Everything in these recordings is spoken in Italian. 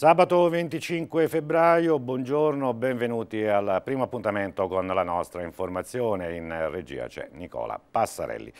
Sabato 25 febbraio, buongiorno, benvenuti al primo appuntamento con la nostra informazione. In regia c'è Nicola Passarelli.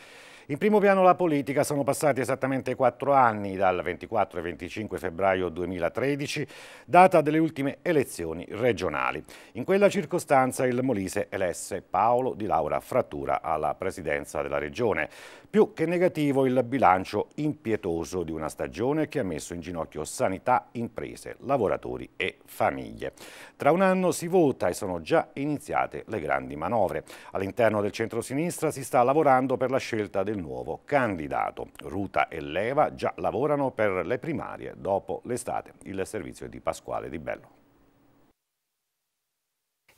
In primo piano la politica sono passati esattamente quattro anni dal 24 e 25 febbraio 2013, data delle ultime elezioni regionali. In quella circostanza il Molise elesse Paolo Di Laura Frattura alla presidenza della regione. Più che negativo il bilancio impietoso di una stagione che ha messo in ginocchio sanità, imprese, lavoratori e famiglie. Tra un anno si vota e sono già iniziate le grandi manovre. All'interno del centro-sinistra si sta lavorando per la scelta del nuovo candidato. Ruta e Leva già lavorano per le primarie dopo l'estate. Il servizio di Pasquale Di Bello.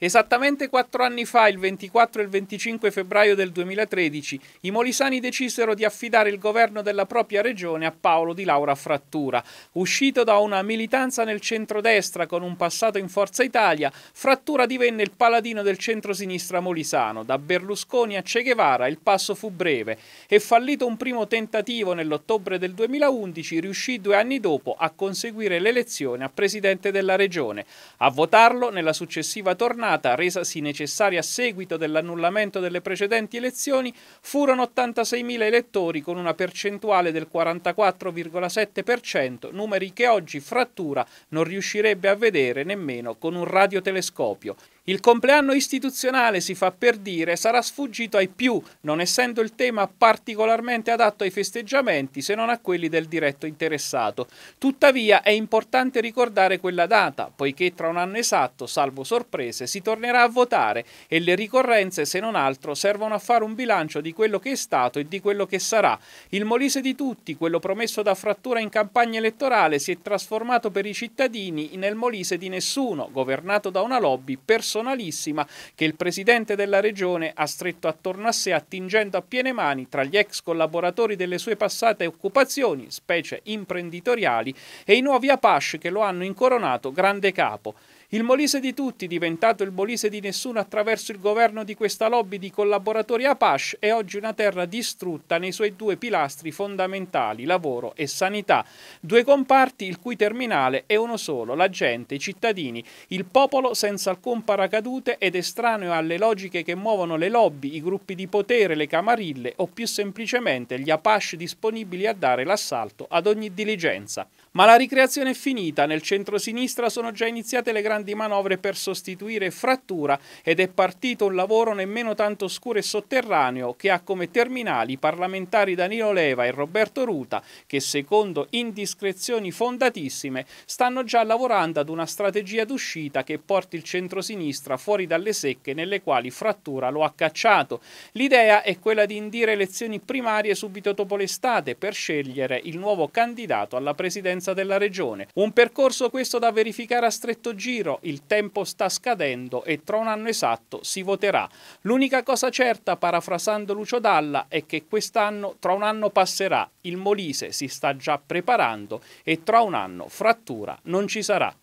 Esattamente quattro anni fa, il 24 e il 25 febbraio del 2013, i molisani decisero di affidare il governo della propria regione a Paolo Di Laura Frattura. Uscito da una militanza nel centrodestra con un passato in Forza Italia, Frattura divenne il paladino del centrosinistra molisano. Da Berlusconi a Che Guevara il passo fu breve e fallito un primo tentativo nell'ottobre del 2011, riuscì due anni dopo a conseguire l'elezione a presidente della regione. A votarlo nella successiva tornata tornata, resasi necessaria a seguito dell'annullamento delle precedenti elezioni, furono 86.000 elettori con una percentuale del 44,7%, numeri che oggi Frattura non riuscirebbe a vedere nemmeno con un radiotelescopio. Il compleanno istituzionale, si fa per dire, sarà sfuggito ai più, non essendo il tema particolarmente adatto ai festeggiamenti se non a quelli del diretto interessato. Tuttavia è importante ricordare quella data, poiché tra un anno esatto, salvo sorprese, si tornerà a votare e le ricorrenze, se non altro, servono a fare un bilancio di quello che è stato e di quello che sarà. Il Molise di tutti, quello promesso da frattura in campagna elettorale, si è trasformato per i cittadini nel Molise di nessuno, governato da una lobby personale personalissima che il presidente della regione ha stretto attorno a sé attingendo a piene mani tra gli ex collaboratori delle sue passate occupazioni, specie imprenditoriali, e i nuovi Apache che lo hanno incoronato grande capo. Il Molise di tutti, diventato il Molise di nessuno attraverso il governo di questa lobby di collaboratori Apache, è oggi una terra distrutta nei suoi due pilastri fondamentali, lavoro e sanità. Due comparti il cui terminale è uno solo, la gente, i cittadini, il popolo senza alcun paracadute ed estraneo alle logiche che muovono le lobby, i gruppi di potere, le camarille o più semplicemente gli Apache disponibili a dare l'assalto ad ogni diligenza. Ma la ricreazione è finita, nel centro-sinistra sono già iniziate le grandi manovre per sostituire frattura ed è partito un lavoro nemmeno tanto oscuro e sotterraneo che ha come terminali i parlamentari Danilo Leva e Roberto Ruta che secondo indiscrezioni fondatissime stanno già lavorando ad una strategia d'uscita che porti il centro-sinistra fuori dalle secche nelle quali frattura lo ha cacciato. L'idea è quella di indire elezioni primarie subito dopo l'estate per scegliere il nuovo candidato alla presidenza competenza della Regione. Un percorso questo da verificare a stretto giro, il tempo sta scadendo e tra un anno esatto si voterà. L'unica cosa certa, parafrasando Lucio Dalla, è che quest'anno tra un anno passerà, il Molise si sta già preparando e tra un anno frattura non ci sarà.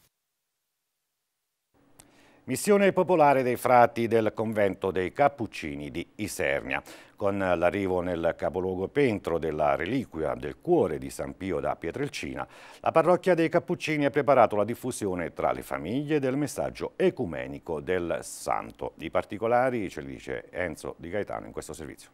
Missione popolare dei frati del convento dei Cappuccini di Isernia. Con l'arrivo nel capoluogo Pentro della reliquia del cuore di San Pio da Pietrelcina, la parrocchia dei Cappuccini ha preparato la diffusione tra le famiglie del messaggio ecumenico del santo. Di particolari ce li dice Enzo Di Gaetano in questo servizio.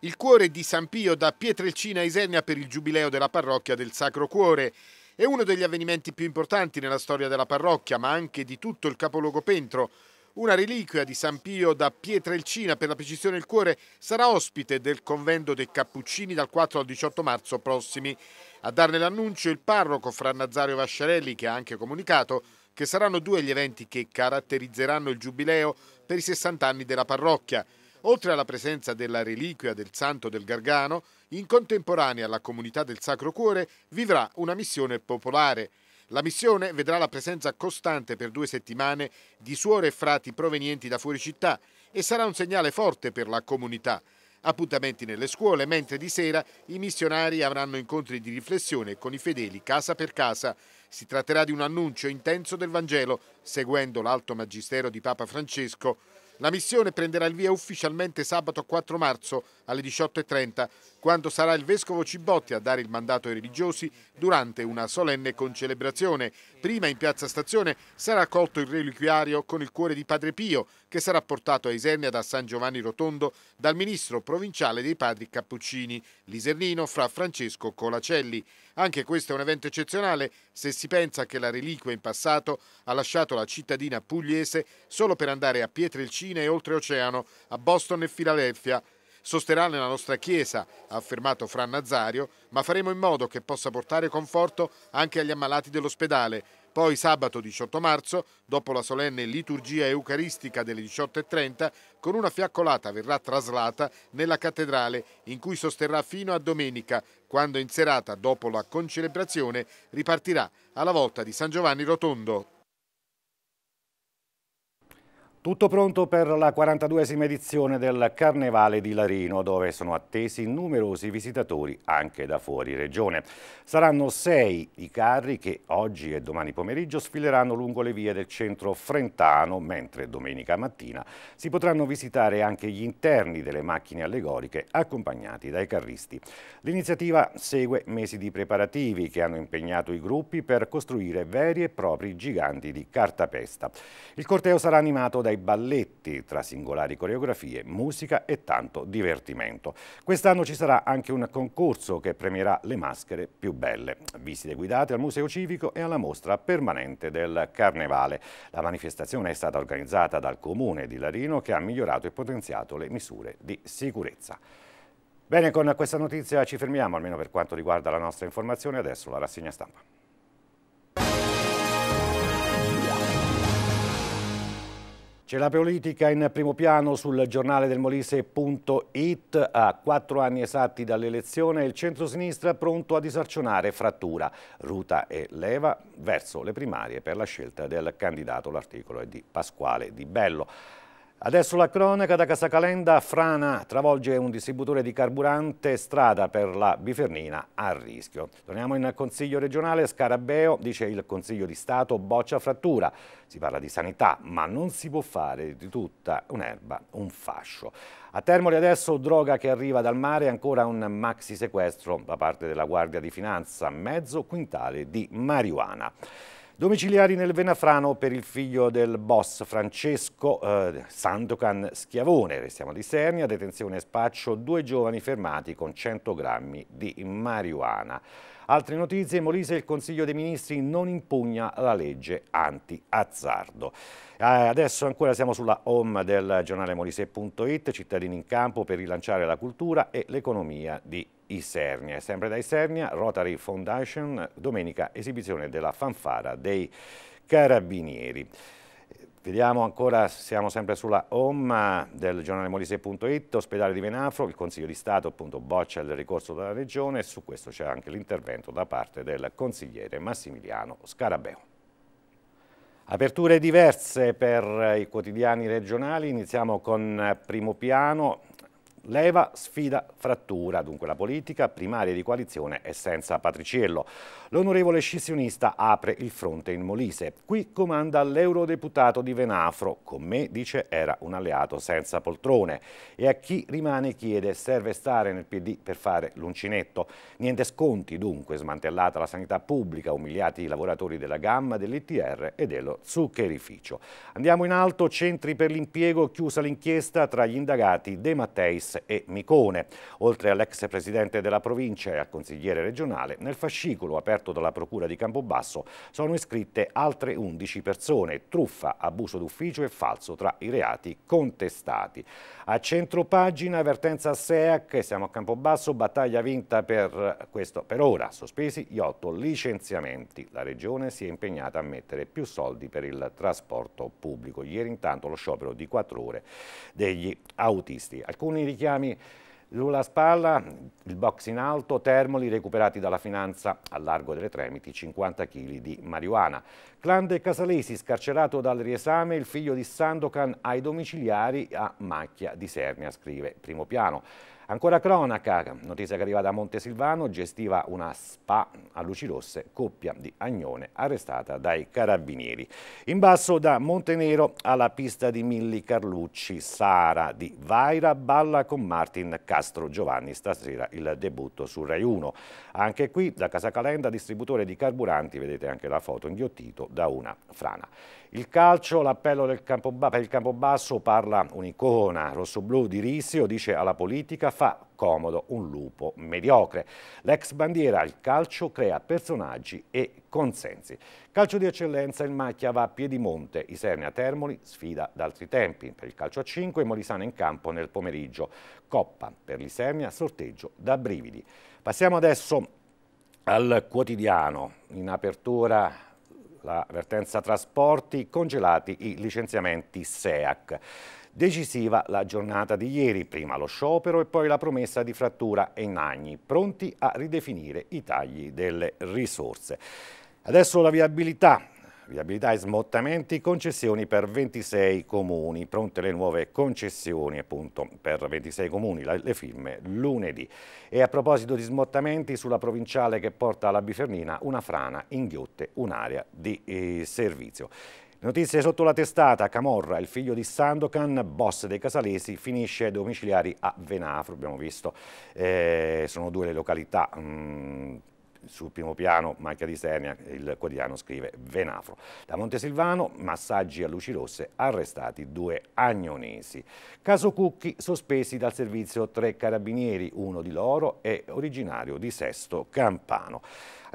Il cuore di San Pio da Pietrelcina a Isernia per il giubileo della parrocchia del Sacro Cuore. È uno degli avvenimenti più importanti nella storia della parrocchia, ma anche di tutto il capoluogo Pentro. Una reliquia di San Pio da Pietrelcina, per la precisione il cuore, sarà ospite del convento dei Cappuccini dal 4 al 18 marzo prossimi. A darne l'annuncio il parroco Fra Nazario Vasciarelli, che ha anche comunicato che saranno due gli eventi che caratterizzeranno il giubileo per i 60 anni della parrocchia. Oltre alla presenza della reliquia del Santo del Gargano, in contemporanea alla comunità del Sacro Cuore vivrà una missione popolare. La missione vedrà la presenza costante per due settimane di suore e frati provenienti da fuori città e sarà un segnale forte per la comunità. Appuntamenti nelle scuole, mentre di sera i missionari avranno incontri di riflessione con i fedeli casa per casa. Si tratterà di un annuncio intenso del Vangelo, seguendo l'alto magistero di Papa Francesco. La missione prenderà il via ufficialmente sabato 4 marzo alle 18.30 quando sarà il vescovo Cibotti a dare il mandato ai religiosi durante una solenne concelebrazione. Prima in piazza Stazione sarà accolto il reliquiario con il cuore di Padre Pio, che sarà portato a Isernia da San Giovanni Rotondo dal ministro provinciale dei padri Cappuccini, l'isernino fra Francesco Colacelli. Anche questo è un evento eccezionale se si pensa che la reliquia in passato ha lasciato la cittadina pugliese solo per andare a Pietrelcina e oltreoceano, a Boston e Filadelfia, Sosterrà la nostra Chiesa, ha affermato Fra Nazario, ma faremo in modo che possa portare conforto anche agli ammalati dell'ospedale. Poi sabato 18 marzo, dopo la solenne liturgia eucaristica delle 18.30, con una fiaccolata verrà traslata nella cattedrale, in cui sosterrà fino a domenica, quando in serata, dopo la concelebrazione, ripartirà alla volta di San Giovanni Rotondo. Tutto pronto per la 42esima edizione del Carnevale di Larino, dove sono attesi numerosi visitatori anche da fuori regione. Saranno sei i carri che oggi e domani pomeriggio sfileranno lungo le vie del centro frentano, mentre domenica mattina si potranno visitare anche gli interni delle macchine allegoriche accompagnati dai carristi. L'iniziativa segue mesi di preparativi che hanno impegnato i gruppi per costruire veri e propri giganti di cartapesta. Il corteo sarà animato dai ai balletti, tra singolari coreografie, musica e tanto divertimento. Quest'anno ci sarà anche un concorso che premierà le maschere più belle. Visite guidate al Museo Civico e alla mostra permanente del Carnevale. La manifestazione è stata organizzata dal Comune di Larino che ha migliorato e potenziato le misure di sicurezza. Bene, con questa notizia ci fermiamo, almeno per quanto riguarda la nostra informazione. Adesso la rassegna stampa. C'è la politica in primo piano sul giornale del Molise.it. A quattro anni esatti dall'elezione il centrosinistra è pronto a disarcionare frattura. Ruta e leva verso le primarie per la scelta del candidato. L'articolo è di Pasquale Di Bello. Adesso la cronaca da Casacalenda, frana travolge un distributore di carburante, strada per la Bifernina a rischio. Torniamo in Consiglio regionale, Scarabeo dice il Consiglio di Stato boccia frattura. Si parla di sanità, ma non si può fare di tutta un'erba un fascio. A Termoli adesso droga che arriva dal mare, ancora un maxi sequestro da parte della Guardia di Finanza, mezzo quintale di marijuana. Domiciliari nel Venafrano per il figlio del boss Francesco eh, Sandocan Schiavone, restiamo di Sernia, detenzione e spaccio, due giovani fermati con 100 grammi di marijuana. Altre notizie, Molise il Consiglio dei Ministri non impugna la legge anti-azzardo. Eh, adesso ancora siamo sulla home del giornale molise.it, cittadini in campo per rilanciare la cultura e l'economia di Isernia. Sempre da Isernia, Rotary Foundation, domenica esibizione della fanfara dei carabinieri. Vediamo ancora, siamo sempre sulla home del giornale molise.it, ospedale di Venafro, il Consiglio di Stato appunto boccia il ricorso della Regione e su questo c'è anche l'intervento da parte del consigliere Massimiliano Scarabeo. Aperture diverse per i quotidiani regionali, iniziamo con Primo Piano, Leva sfida frattura, dunque la politica primaria di coalizione è senza Patriciello. L'onorevole scissionista apre il fronte in Molise. Qui comanda l'eurodeputato di Venafro. Con me, dice, era un alleato senza poltrone. E a chi rimane chiede, serve stare nel PD per fare l'uncinetto. Niente sconti, dunque, smantellata la sanità pubblica, umiliati i lavoratori della gamma, dell'ITR e dello zuccherificio. Andiamo in alto, centri per l'impiego, chiusa l'inchiesta tra gli indagati De Matteis e Micone. Oltre all'ex presidente della provincia e al consigliere regionale, nel fascicolo aperto dalla procura di Campobasso sono iscritte altre 11 persone, truffa, abuso d'ufficio e falso tra i reati contestati. A centro pagina, avvertenza a SEAC, siamo a Campobasso, battaglia vinta per questo per ora, sospesi gli otto licenziamenti. La regione si è impegnata a mettere più soldi per il trasporto pubblico. Ieri intanto lo sciopero di quattro ore degli autisti. Alcuni richiedono richiami sulla spalla, il box in alto, Termoli recuperati dalla finanza al largo delle Tremiti 50 kg di marijuana. Clan dei Casalesi, scarcerato dal riesame, il figlio di Sandokan ai domiciliari a Macchia di Sernia, scrive Primo Piano. Ancora cronaca, notizia che arriva da Montesilvano, gestiva una spa a luci rosse, coppia di Agnone arrestata dai carabinieri. In basso da Montenero alla pista di Milli Carlucci, Sara di Vaira balla con Martin Castro Giovanni, stasera il debutto su Rai 1. Anche qui da Casa Calenda, distributore di carburanti, vedete anche la foto inghiottito da una frana. Il calcio, l'appello per il Campobasso parla un'icona rossoblù di Risio, dice alla politica fa comodo un lupo mediocre. L'ex bandiera, il calcio crea personaggi e consensi. Calcio di eccellenza, il Macchia va a Piedimonte, Isernia Termoli sfida da altri tempi. Per il calcio a 5 Molisana in campo nel pomeriggio. Coppa per l'Isernia, sorteggio da brividi. Passiamo adesso al quotidiano. In apertura la vertenza trasporti, congelati i licenziamenti SEAC. Decisiva la giornata di ieri, prima lo sciopero e poi la promessa di frattura e Nagni, pronti a ridefinire i tagli delle risorse. Adesso la viabilità, viabilità e smottamenti, concessioni per 26 comuni, pronte le nuove concessioni appunto per 26 comuni, le firme lunedì. E a proposito di smottamenti, sulla provinciale che porta alla Bifernina, una frana inghiotte un'area di eh, servizio. Notizie sotto la testata, Camorra, il figlio di Sandokan, boss dei casalesi, finisce domiciliari a Venafro, abbiamo visto, eh, sono due le località mh, mm, sul primo piano Macchia di Sernia, il quotidiano scrive Venafro. Da Montesilvano, massaggi a luci rosse, arrestati due agnonesi. Caso Cucchi, sospesi dal servizio tre carabinieri, uno di loro è originario di Sesto Campano.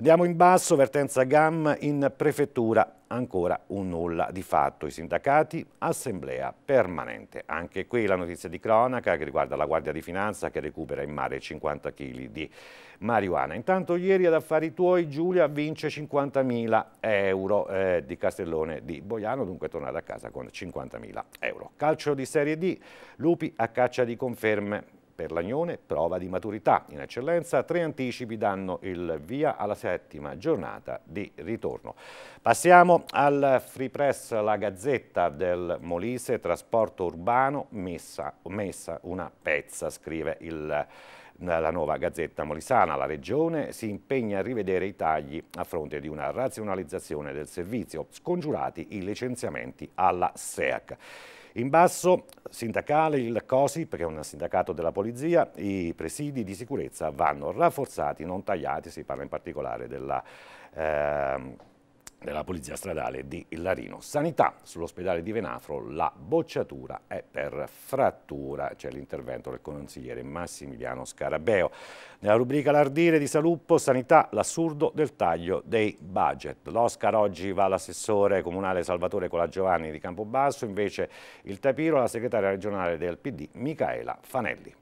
Andiamo in basso, vertenza GAM in prefettura, ancora un nulla di fatto. I sindacati, assemblea permanente. Anche qui la notizia di cronaca che riguarda la Guardia di Finanza che recupera in mare 50 kg di marijuana. Intanto ieri ad affari tuoi Giulia vince 50.000 euro eh, di Castellone di Boiano, dunque tornata a casa con 50.000 euro. Calcio di Serie D, Lupi a caccia di conferme per l'Agnone prova di maturità. In eccellenza tre anticipi danno il via alla settima giornata di ritorno. Passiamo al Free Press La Gazzetta del Molise, trasporto urbano, messa, messa una pezza, scrive il la nuova Gazzetta Molisana, la Regione si impegna a rivedere i tagli a fronte di una razionalizzazione del servizio, scongiurati i licenziamenti alla SEAC. In basso sindacale il COSI, perché è un sindacato della polizia, i presidi di sicurezza vanno rafforzati, non tagliati, si parla in particolare della... Eh, della Polizia Stradale di Larino. Sanità, sull'ospedale di Venafro la bocciatura è per frattura, c'è l'intervento del consigliere Massimiliano Scarabeo. Nella rubrica L'Ardire di Saluppo, sanità, l'assurdo del taglio dei budget. L'Oscar oggi va all'assessore comunale Salvatore Colagiovanni di Campobasso, invece il Tapiro alla segretaria regionale del PD Micaela Fanelli.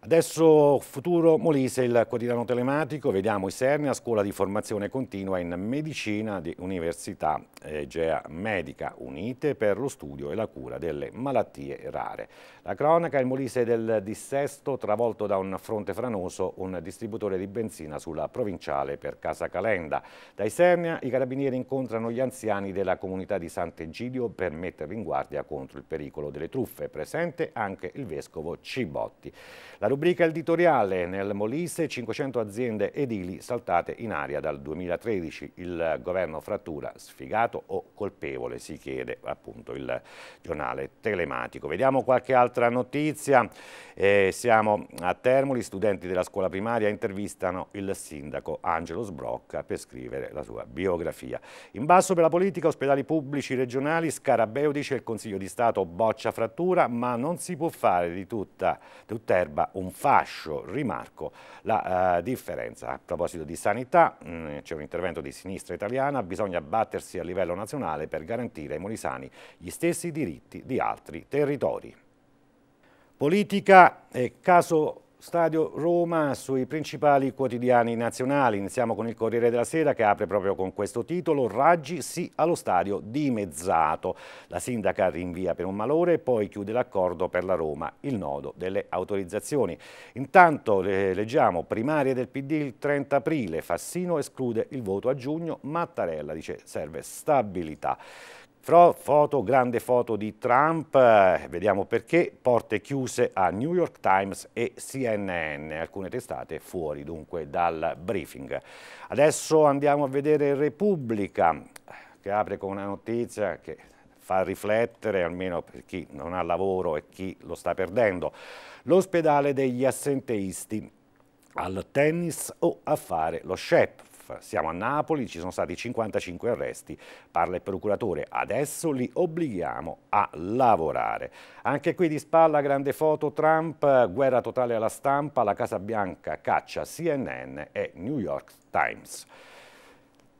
Adesso Futuro Molise, il quotidiano telematico, vediamo i Isernia, scuola di formazione continua in medicina di Università eh, Egea Medica, unite per lo studio e la cura delle malattie rare. La cronaca, il Molise del dissesto, travolto da un fronte franoso, un distributore di benzina sulla provinciale per Casa Calenda. Da Isernia i carabinieri incontrano gli anziani della comunità di Sant'Egidio per metterli in guardia contro il pericolo delle truffe, presente anche il vescovo Cibotti. La rubrica editoriale nel Molise, 500 aziende edili saltate in aria dal 2013. Il governo frattura, sfigato o colpevole, si chiede appunto il giornale telematico. Vediamo qualche altra notizia. Eh, siamo a Termoli, studenti della scuola primaria intervistano il sindaco Angelo Sbrocca per scrivere la sua biografia. In basso per la politica, ospedali pubblici regionali, Scarabeo dice il Consiglio di Stato boccia frattura, ma non si può fare di tutta, tutta erba un fascio, rimarco, la eh, differenza. A proposito di sanità, mm, c'è un intervento di sinistra italiana, bisogna battersi a livello nazionale per garantire ai molisani gli stessi diritti di altri territori. Politica e caso Stadio Roma sui principali quotidiani nazionali. Iniziamo con il Corriere della Sera che apre proprio con questo titolo Raggi sì allo stadio dimezzato. La sindaca rinvia per un malore e poi chiude l'accordo per la Roma, il nodo delle autorizzazioni. Intanto le eh, leggiamo primarie del PD il 30 aprile, Fassino esclude il voto a giugno, Mattarella dice serve stabilità. Foto, grande foto di Trump, eh, vediamo perché, porte chiuse a New York Times e CNN, alcune testate fuori dunque dal briefing. Adesso andiamo a vedere Repubblica, che apre con una notizia che fa riflettere, almeno per chi non ha lavoro e chi lo sta perdendo. L'ospedale degli assenteisti al tennis o a fare lo chef. Siamo a Napoli, ci sono stati 55 arresti, parla il procuratore, adesso li obblighiamo a lavorare. Anche qui di spalla grande foto Trump, guerra totale alla stampa, la Casa Bianca caccia CNN e New York Times.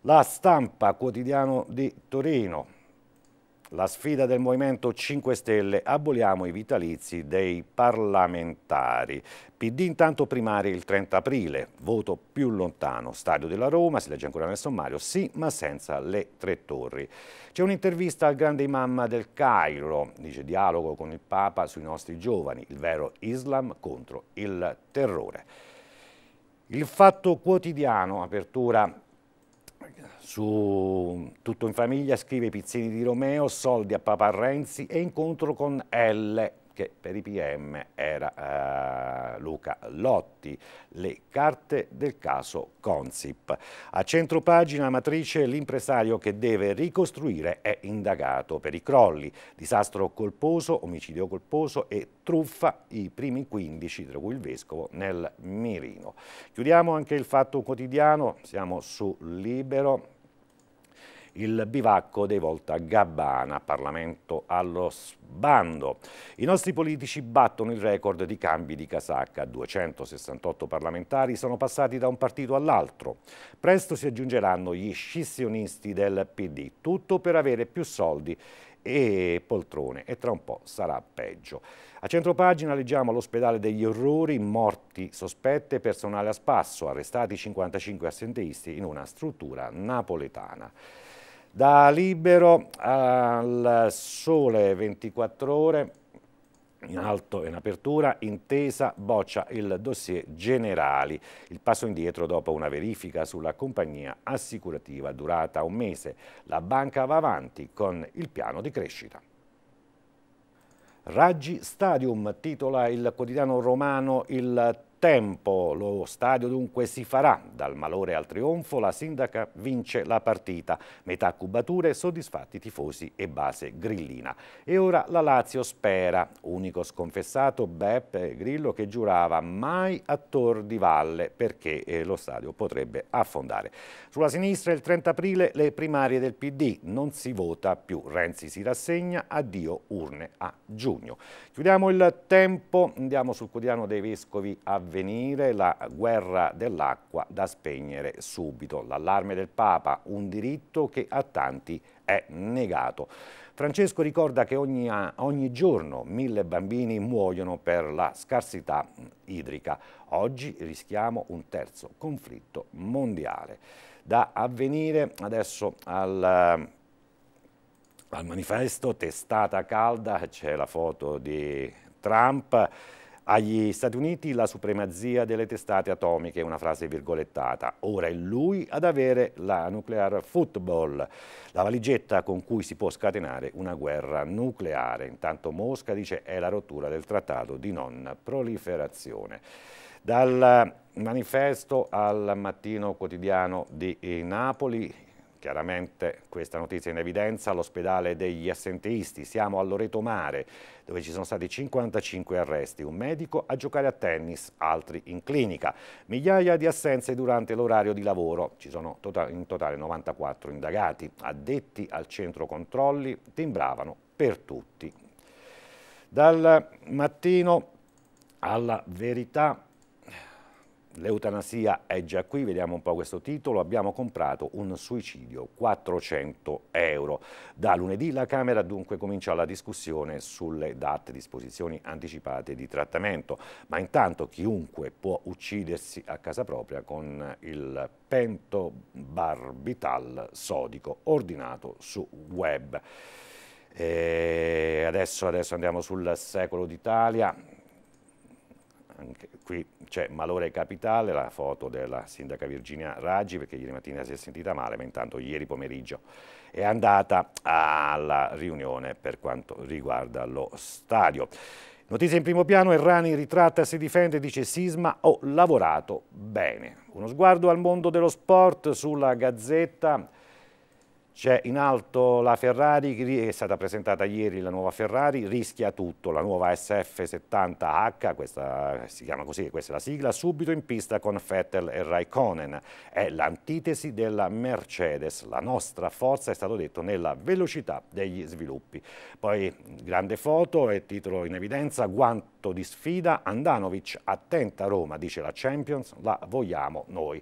La stampa quotidiano di Torino la sfida del Movimento 5 Stelle, aboliamo i vitalizi dei parlamentari. PD intanto primaria il 30 aprile, voto più lontano, stadio della Roma, si legge ancora nel sommario, sì ma senza le tre torri. C'è un'intervista al grande imam del Cairo, dice dialogo con il Papa sui nostri giovani, il vero Islam contro il terrore. Il fatto quotidiano, apertura su Tutto in famiglia scrive Pizzini di Romeo, soldi a Papa Renzi e incontro con L che per i PM era eh, Luca Lotti, le carte del caso Consip. A centro pagina matrice l'impresario che deve ricostruire è indagato per i crolli, disastro colposo, omicidio colposo e truffa, i primi 15, tra cui il vescovo, nel mirino. Chiudiamo anche il fatto quotidiano, siamo su Libero, il bivacco dei Volta Gabbana, Parlamento allo sbando. I nostri politici battono il record di cambi di casacca, 268 parlamentari sono passati da un partito all'altro. Presto si aggiungeranno gli scissionisti del PD, tutto per avere più soldi e poltrone e tra un po' sarà peggio. A centropagina leggiamo l'ospedale degli orrori, morti sospette, personale a spasso, arrestati 55 assenteisti in una struttura napoletana. Da libero al sole 24 ore, in alto e in apertura, intesa boccia il dossier generali. Il passo indietro dopo una verifica sulla compagnia assicurativa durata un mese. La banca va avanti con il piano di crescita. Raggi Stadium titola il quotidiano romano il tempo. Lo stadio dunque si farà. Dal malore al trionfo la sindaca vince la partita. Metà cubature soddisfatti tifosi e base grillina. E ora la Lazio spera. Unico sconfessato Beppe Grillo che giurava mai a Tor di Valle perché eh, lo stadio potrebbe affondare. Sulla sinistra il 30 aprile le primarie del PD. Non si vota più. Renzi si rassegna. Addio urne a giugno. Chiudiamo il tempo. Andiamo sul quotidiano dei Vescovi a avvenire la guerra dell'acqua da spegnere subito. L'allarme del Papa, un diritto che a tanti è negato. Francesco ricorda che ogni, ogni giorno mille bambini muoiono per la scarsità idrica. Oggi rischiamo un terzo conflitto mondiale. Da avvenire adesso al al manifesto, testata calda, c'è la foto di Trump agli Stati Uniti la supremazia delle testate atomiche, una frase virgolettata. Ora è lui ad avere la nuclear football, la valigetta con cui si può scatenare una guerra nucleare. Intanto Mosca dice è la rottura del trattato di non proliferazione. Dal manifesto al mattino quotidiano di eh, Napoli Chiaramente questa notizia in evidenza all'ospedale degli assenteisti. Siamo a Loreto Mare, dove ci sono stati 55 arresti. Un medico a giocare a tennis, altri in clinica. Migliaia di assenze durante l'orario di lavoro. Ci sono tota-, in totale 94 indagati. Addetti al centro controlli timbravano per tutti. Dal mattino alla verità L'eutanasia è già qui, vediamo un po' questo titolo. Abbiamo comprato un suicidio, 400 euro. Da lunedì la Camera dunque comincia la discussione sulle date, disposizioni anticipate di trattamento. Ma intanto chiunque può uccidersi a casa propria con il pentobarbital sodico ordinato su web. Adesso, adesso andiamo sul secolo d'Italia anche qui c'è Malore Capitale, la foto della sindaca Virginia Raggi, perché ieri mattina si è sentita male, ma intanto ieri pomeriggio è andata alla riunione per quanto riguarda lo stadio. Notizia in primo piano, Errani ritratta, si difende, dice Sisma, ho lavorato bene. Uno sguardo al mondo dello sport sulla Gazzetta c'è in alto la Ferrari, è stata presentata ieri la nuova Ferrari, rischia tutto, la nuova SF70H, questa si chiama così, questa è la sigla, subito in pista con Vettel e Raikkonen. È l'antitesi della Mercedes, la nostra forza è stato detto nella velocità degli sviluppi. Poi grande foto e titolo in evidenza, guanto di sfida, Andanovic attenta Roma, dice la Champions, la vogliamo noi.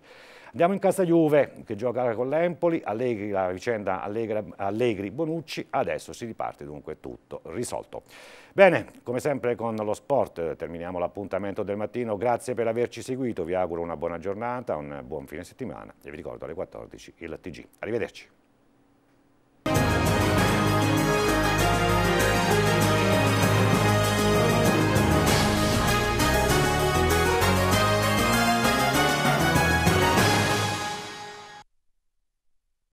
Andiamo in casa Juve che gioca con l'Empoli, Allegri, la vicenda Allegri-Bonucci, adesso si riparte dunque tutto risolto. Bene, come sempre con lo sport terminiamo l'appuntamento del mattino, grazie per averci seguito, vi auguro una buona giornata, un buon fine settimana e vi ricordo alle 14 il TG. Arrivederci.